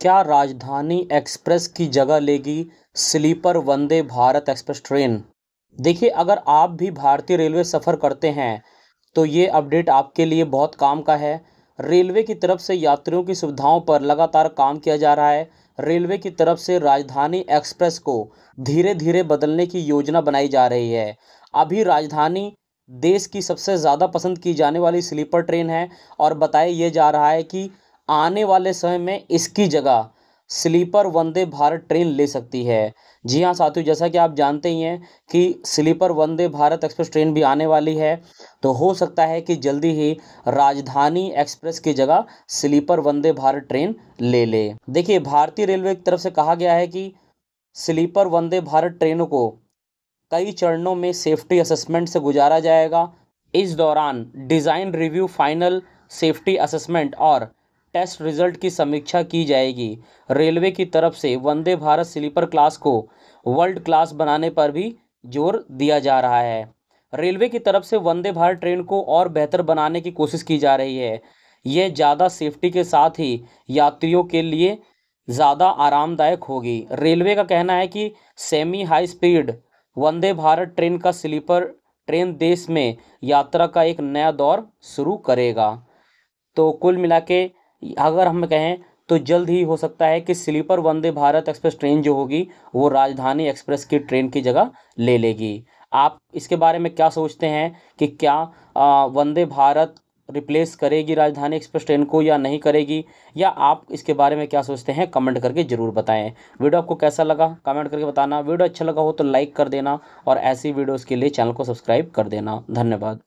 क्या राजधानी एक्सप्रेस की जगह लेगी sleeper Vande Bharat express train देखिए अगर आप भी भारतीय रेलवे सफ़र करते हैं तो ये अपडेट आपके लिए बहुत काम का है रेलवे की तरफ से यात्रियों की सुविधाओं पर लगातार काम किया जा रहा है रेलवे की तरफ से राजधानी एक्सप्रेस को धीरे धीरे बदलने की योजना बनाई जा रही है अभी राजधानी देश की सबसे ज़्यादा पसंद की जाने वाली स्लीपर ट्रेन है और बताया ये जा रहा है कि आने वाले समय में इसकी जगह स्लीपर वंदे भारत ट्रेन ले सकती है जी हाँ साथियों जैसा कि आप जानते ही हैं कि sleeper Vande Bharat express train भी आने वाली है तो हो सकता है कि जल्दी ही राजधानी एक्सप्रेस की जगह स्लीपर वंदे भारत ट्रेन ले ले देखिए भारतीय रेलवे की तरफ से कहा गया है कि स्लीपर वंदे भारत ट्रेनों को कई चरणों में सेफ्टी असेसमेंट से गुजारा जाएगा इस दौरान design review final safety assessment और टेस्ट रिजल्ट की समीक्षा की जाएगी रेलवे की तरफ से वंदे भारत स्लीपर क्लास को वर्ल्ड क्लास बनाने पर भी जोर दिया जा रहा है रेलवे की तरफ से वंदे भारत ट्रेन को और बेहतर बनाने की कोशिश की जा रही है यह ज़्यादा सेफ्टी के साथ ही यात्रियों के लिए ज़्यादा आरामदायक होगी रेलवे का कहना है कि semi high speed Vande Bharat train का स्लीपर ट्रेन देश में यात्रा का एक नया दौर शुरू करेगा तो कुल मिला के अगर हम कहें तो जल्द ही हो सकता है कि sleeper Vande Bharat express train जो होगी वो राजधानी एक्सप्रेस की ट्रेन की जगह ले लेगी आप इसके बारे में क्या सोचते हैं कि क्या वंदे भारत रिप्लेस करेगी राजधानी एक्सप्रेस ट्रेन को या नहीं करेगी या आप इसके बारे में क्या सोचते हैं कमेंट करके ज़रूर बताएं वीडियो आपको कैसा लगा कमेंट करके बताना वीडियो अच्छा लगा हो तो लाइक कर देना और ऐसी वीडियोज़ के लिए चैनल को सब्सक्राइब कर देना धन्यवाद